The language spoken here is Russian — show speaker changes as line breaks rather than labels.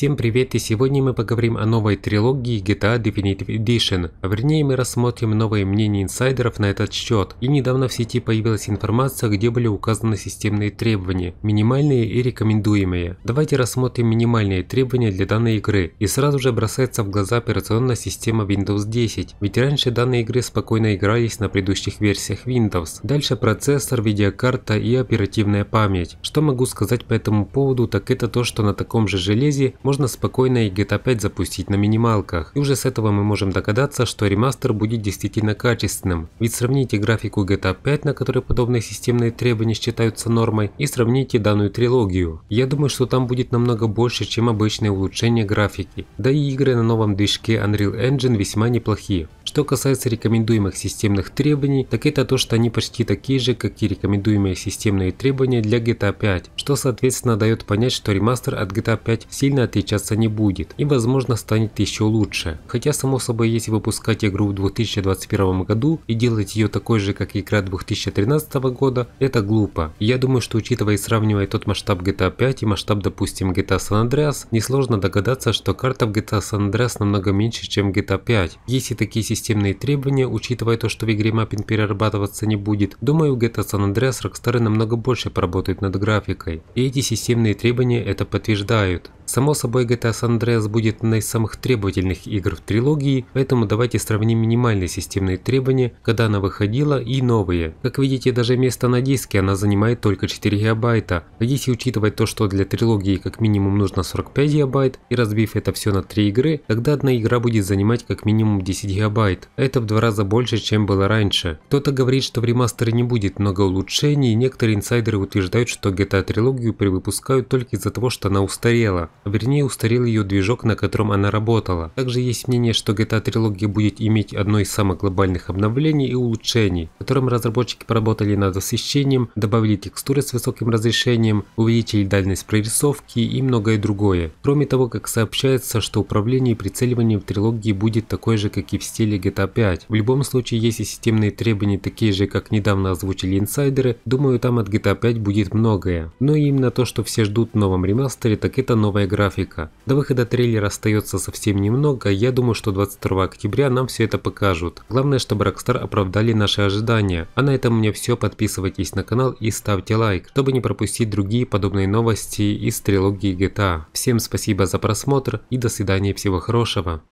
Всем привет, и сегодня мы поговорим о новой трилогии GTA Definitive Edition. А вернее, мы рассмотрим новые мнения инсайдеров на этот счет. И недавно в сети появилась информация, где были указаны системные требования, минимальные и рекомендуемые. Давайте рассмотрим минимальные требования для данной игры. И сразу же бросается в глаза операционная система Windows 10, ведь раньше данные игры спокойно игрались на предыдущих версиях Windows. Дальше процессор, видеокарта и оперативная память. Что могу сказать по этому поводу, так это то, что на таком же железе можно можно спокойно и GTA 5 запустить на минималках. И уже с этого мы можем догадаться, что ремастер будет действительно качественным. Ведь сравните графику GTA 5, на которой подобные системные требования считаются нормой, и сравните данную трилогию. Я думаю, что там будет намного больше, чем обычные улучшения графики. Да и игры на новом движке Unreal Engine весьма неплохие. Что касается рекомендуемых системных требований, так это то, что они почти такие же, как и рекомендуемые системные требования для GTA 5, что соответственно дает понять, что ремастер от GTA 5 сильно отличаться не будет и возможно станет еще лучше. Хотя само собой, если выпускать игру в 2021 году и делать ее такой же, как игра 2013 года, это глупо. Я думаю, что учитывая и сравнивая тот масштаб GTA 5 и масштаб, допустим, GTA San Andreas, несложно догадаться, что карта в GTA San Andreas намного меньше, чем GTA 5. Если такие системы системные требования, учитывая то, что в игре маппинг перерабатываться не будет, думаю, GTA San Andreas Rockstar намного больше поработают над графикой. И эти системные требования это подтверждают. Само собой, GTA San Andreas будет одной из самых требовательных игр в трилогии, поэтому давайте сравним минимальные системные требования, когда она выходила, и новые. Как видите, даже место на диске она занимает только 4 гигабайта, а если учитывать то, что для трилогии как минимум нужно 45 гигабайт, и разбив это все на 3 игры, тогда одна игра будет занимать как минимум 10 гигабайт. Это в два раза больше, чем было раньше. Кто-то говорит, что в ремастере не будет много улучшений, некоторые инсайдеры утверждают, что GTA трилогию перевыпускают только из-за того, что она устарела. Вернее, устарел ее движок, на котором она работала. Также есть мнение, что GTA трилогия будет иметь одно из самых глобальных обновлений и улучшений, в котором разработчики поработали над освещением, добавили текстуры с высоким разрешением, увеличили дальность прорисовки и многое другое. Кроме того, как сообщается, что управление и прицеливание в трилогии будет такое же, как и в стиле GTA 5. В любом случае, если системные требования такие же, как недавно озвучили инсайдеры, думаю, там от GTA 5 будет многое. Но именно то, что все ждут в новом ремастере, так это новая графика. До выхода трейлера остается совсем немного, я думаю, что 22 октября нам все это покажут. Главное, чтобы Rockstar оправдали наши ожидания. А на этом у меня все, подписывайтесь на канал и ставьте лайк, чтобы не пропустить другие подобные новости из трилогии GTA. Всем спасибо за просмотр и до свидания, всего хорошего.